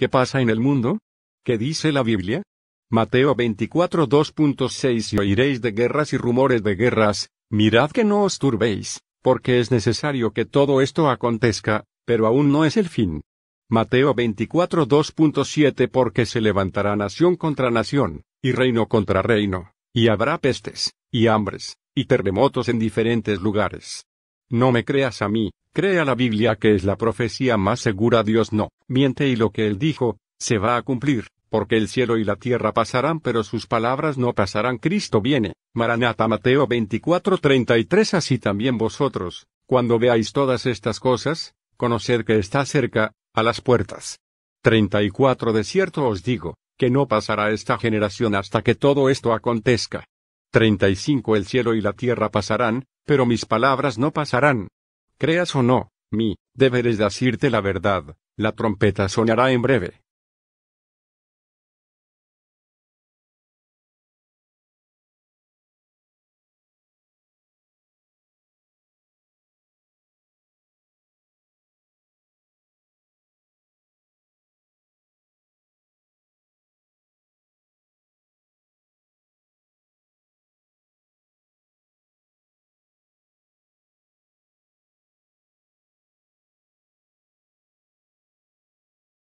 ¿Qué pasa en el mundo? ¿Qué dice la Biblia? Mateo 24 2.6 Y oiréis de guerras y rumores de guerras, mirad que no os turbéis, porque es necesario que todo esto acontezca, pero aún no es el fin. Mateo 24 Porque se levantará nación contra nación, y reino contra reino, y habrá pestes, y hambres, y terremotos en diferentes lugares. No me creas a mí, crea la Biblia que es la profecía más segura. Dios no, miente y lo que él dijo, se va a cumplir, porque el cielo y la tierra pasarán pero sus palabras no pasarán. Cristo viene. Maranata Mateo 33 Así también vosotros, cuando veáis todas estas cosas, conoced que está cerca, a las puertas. 34 De cierto os digo, que no pasará esta generación hasta que todo esto acontezca. 35 El cielo y la tierra pasarán, pero mis palabras no pasarán. Creas o no, mi deber es decirte la verdad, la trompeta sonará en breve.